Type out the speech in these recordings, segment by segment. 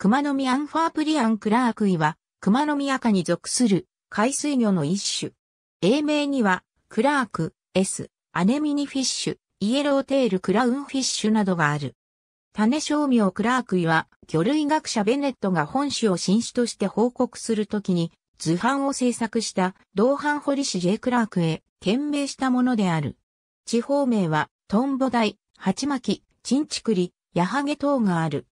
熊の宮アンファープリアンクラークイは、熊の宮赤に属する海水魚の一種。英名には、クラーク、S、アネミニフィッシュ、イエローテールクラウンフィッシュなどがある。種商名クラークイは、魚類学者ベネットが本種を新種として報告するときに、図版を制作した同版堀市 J クラークへ懸命したものである。地方名は、トンボ台、ハチマキ、チンチクリ、ヤハゲ等がある。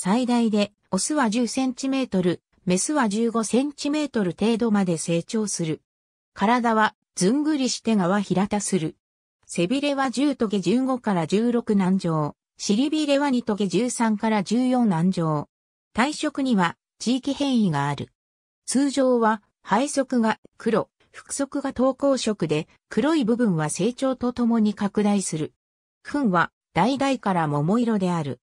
最大で、オスは10センチメートル、メスは15センチメートル程度まで成長する。体は、ずんぐりしてがは平たする。背びれは10トゲ15から16難上。尻びれは2トゲ13から14難上。体色には地域変異がある。通常は背足が黒、腹足が投稿色で黒い部分は成長とともに拡大する。糞は大々から桃色である。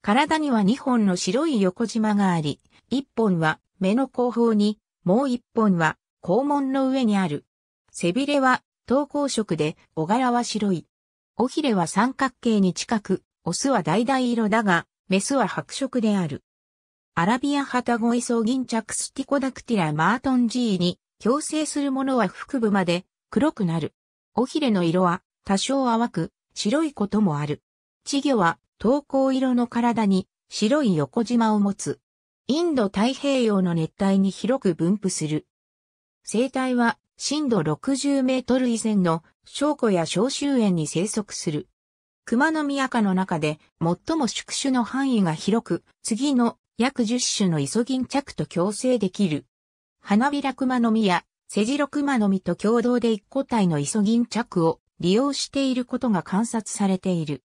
体には2本の白い横縞があり、1本は目の後方に、もう1本は肛門の上にある。背びれは等高色で、小柄は白い。尾ひれは三角形に近く、オスは橙色だが、メスは白色である。アラビアハタゴイソウギンチャクスティコダクティラマートンジーに、共生するものは腹部まで黒くなる。尾ひれの色は多少淡く白いこともある。稚魚は投稿色の体に白い横縞を持つ。インド太平洋の熱帯に広く分布する。生態は深度60メートル以前の小湖や小周園に生息する。熊の宮下の中で最も宿主の範囲が広く、次の約10種のイソギンチャクと共生できる。花びら熊の実やセジロ熊の実と共同で一個体のイソギンチャクを利用していることが観察されている。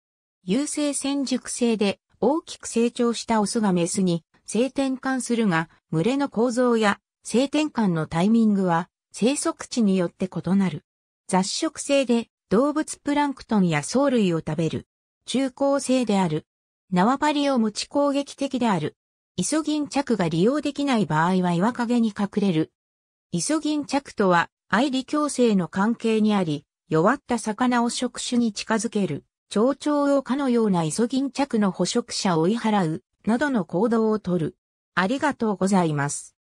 優性戦熟性で大きく成長したオスがメスに性転換するが、群れの構造や性転換のタイミングは生息地によって異なる。雑食性で動物プランクトンや藻類を食べる。中高性である。縄張りを持ち攻撃的である。イソギンチャクが利用できない場合は岩陰に隠れる。イソギンチャクとは、愛理共生の関係にあり、弱った魚を触手に近づける。蝶々をかのようなイソギンチャクの捕食者を追い払う、などの行動をとる。ありがとうございます。